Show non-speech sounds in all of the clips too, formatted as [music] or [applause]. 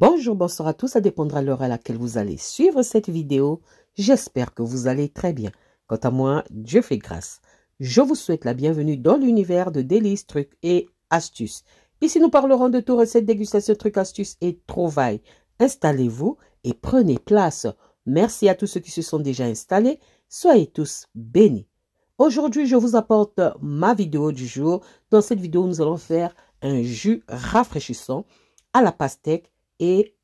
Bonjour, bonsoir à tous, ça dépendra de l'heure à laquelle vous allez suivre cette vidéo. J'espère que vous allez très bien. Quant à moi, Dieu fait grâce. Je vous souhaite la bienvenue dans l'univers de délices, trucs et astuces. Ici, nous parlerons de tout recettes, dégustations, trucs, astuces et trouvailles. Installez-vous et prenez place. Merci à tous ceux qui se sont déjà installés. Soyez tous bénis. Aujourd'hui, je vous apporte ma vidéo du jour. Dans cette vidéo, nous allons faire un jus rafraîchissant à la pastèque et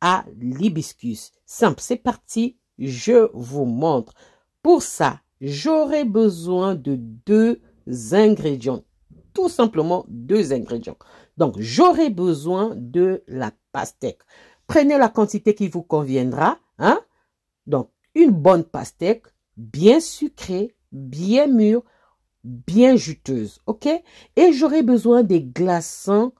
à l'hibiscus. Simple, c'est parti, je vous montre. Pour ça, j'aurai besoin de deux ingrédients. Tout simplement deux ingrédients. Donc, j'aurai besoin de la pastèque. Prenez la quantité qui vous conviendra. Hein? Donc, une bonne pastèque, bien sucrée, bien mûre, bien juteuse. OK? Et j'aurai besoin des glaçons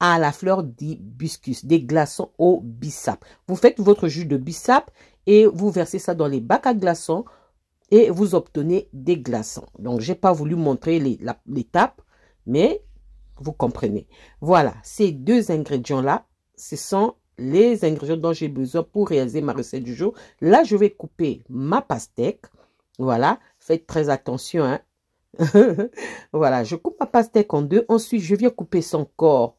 à la fleur d'hibiscus, des glaçons au bissap. Vous faites votre jus de bissap et vous versez ça dans les bacs à glaçons et vous obtenez des glaçons. Donc, j'ai pas voulu montrer l'étape, mais vous comprenez. Voilà, ces deux ingrédients-là, ce sont les ingrédients dont j'ai besoin pour réaliser ma recette du jour. Là, je vais couper ma pastèque. Voilà, faites très attention. Hein? [laughs] voilà, je coupe ma pastèque en deux. Ensuite, je viens couper son corps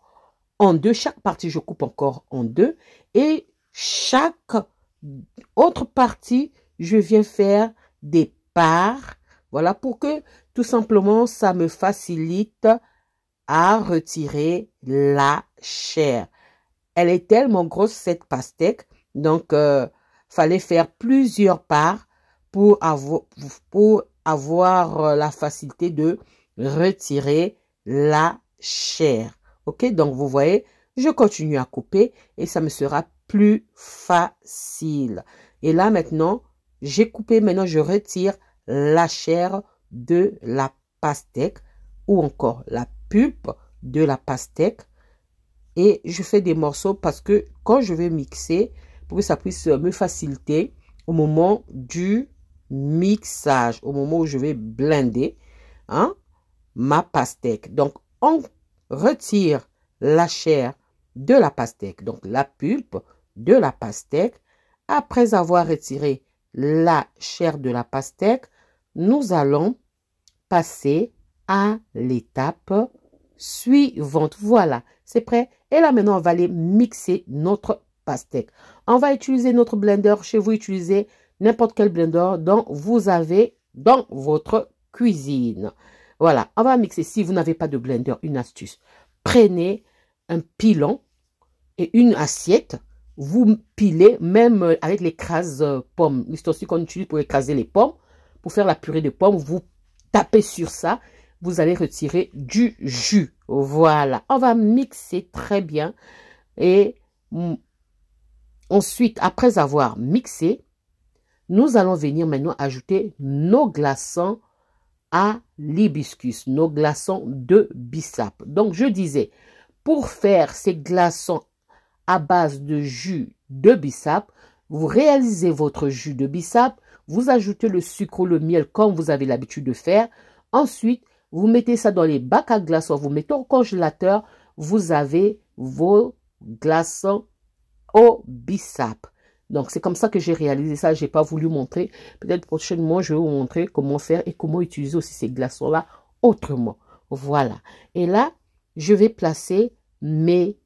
en deux. Chaque partie, je coupe encore en deux. Et chaque autre partie, je viens faire des parts. Voilà, pour que tout simplement, ça me facilite à retirer la chair. Elle est tellement grosse, cette pastèque. Donc, euh, fallait faire plusieurs parts pour avoir, pour avoir euh, la facilité de retirer la chair. OK Donc, vous voyez, je continue à couper et ça me sera plus facile. Et là, maintenant, j'ai coupé. Maintenant, je retire la chair de la pastèque ou encore la pulpe de la pastèque. Et je fais des morceaux parce que quand je vais mixer, pour que ça puisse me faciliter au moment du mixage, au moment où je vais blinder hein, ma pastèque. Donc, on retire la chair de la pastèque, donc la pulpe de la pastèque. Après avoir retiré la chair de la pastèque, nous allons passer à l'étape suivante. Voilà, c'est prêt. Et là, maintenant, on va aller mixer notre pastèque. On va utiliser notre blender. Chez vous, utilisez n'importe quel blender dont vous avez dans votre cuisine. Voilà, on va mixer. Si vous n'avez pas de blender, une astuce. Prenez un pilon et une assiette. Vous pilez même euh, avec l'écrase euh, pomme. C'est aussi qu'on utilise pour écraser les pommes. Pour faire la purée de pommes, vous tapez sur ça. Vous allez retirer du jus. Voilà, on va mixer très bien. Et mm, ensuite, après avoir mixé, nous allons venir maintenant ajouter nos glaçons à l'hibiscus, nos glaçons de bisap Donc je disais, pour faire ces glaçons à base de jus de bisap vous réalisez votre jus de bisap vous ajoutez le sucre ou le miel comme vous avez l'habitude de faire. Ensuite, vous mettez ça dans les bacs à glaçons, vous mettez au congélateur, vous avez vos glaçons au bissap. Donc, c'est comme ça que j'ai réalisé ça. J'ai pas voulu montrer. Peut-être prochainement, je vais vous montrer comment faire et comment utiliser aussi ces glaçons-là autrement. Voilà. Et là, je vais placer mes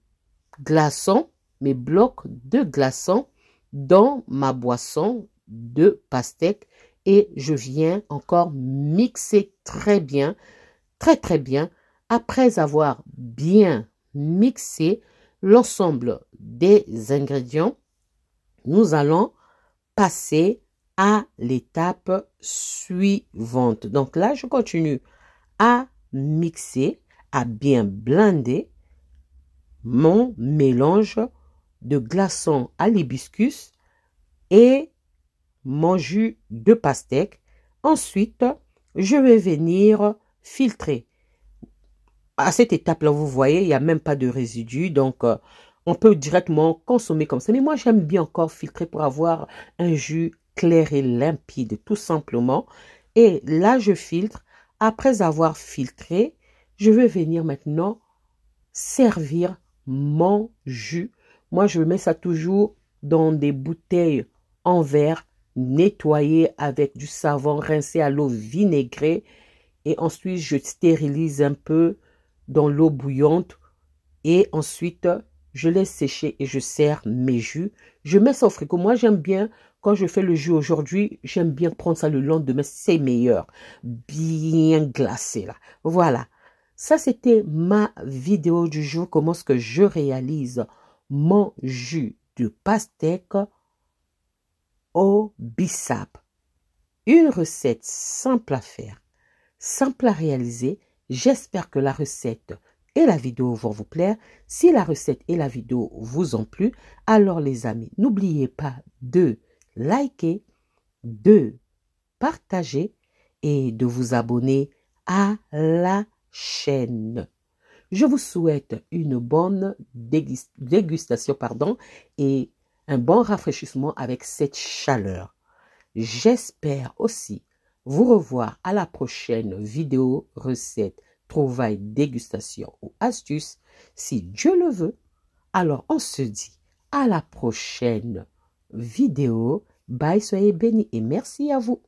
glaçons, mes blocs de glaçons dans ma boisson de pastèque et je viens encore mixer très bien, très très bien. Après avoir bien mixé l'ensemble des ingrédients, nous allons passer à l'étape suivante. Donc là, je continue à mixer, à bien blinder mon mélange de glaçons à l'hibiscus et mon jus de pastèque. Ensuite, je vais venir filtrer. À cette étape-là, vous voyez, il n'y a même pas de résidus, donc euh, on peut directement consommer comme ça. Mais moi, j'aime bien encore filtrer pour avoir un jus clair et limpide, tout simplement. Et là, je filtre. Après avoir filtré, je vais venir maintenant servir mon jus. Moi, je mets ça toujours dans des bouteilles en verre, nettoyées avec du savon rincé à l'eau vinaigrée. Et ensuite, je stérilise un peu dans l'eau bouillante. Et ensuite, je laisse sécher et je sers mes jus. Je mets ça au frigo. Moi, j'aime bien, quand je fais le jus aujourd'hui, j'aime bien prendre ça le lendemain. C'est meilleur. Bien glacé, là. Voilà. Ça, c'était ma vidéo du jour. Comment est-ce que je réalise mon jus de pastèque au bissap. Une recette simple à faire, simple à réaliser. J'espère que la recette et la vidéo vont vous plaire. Si la recette et la vidéo vous ont plu, alors les amis, n'oubliez pas de liker, de partager et de vous abonner à la chaîne. Je vous souhaite une bonne dégustation pardon, et un bon rafraîchissement avec cette chaleur. J'espère aussi vous revoir à la prochaine vidéo recette trouvailles, dégustations ou astuces, si Dieu le veut, alors on se dit à la prochaine vidéo. Bye, soyez bénis et merci à vous.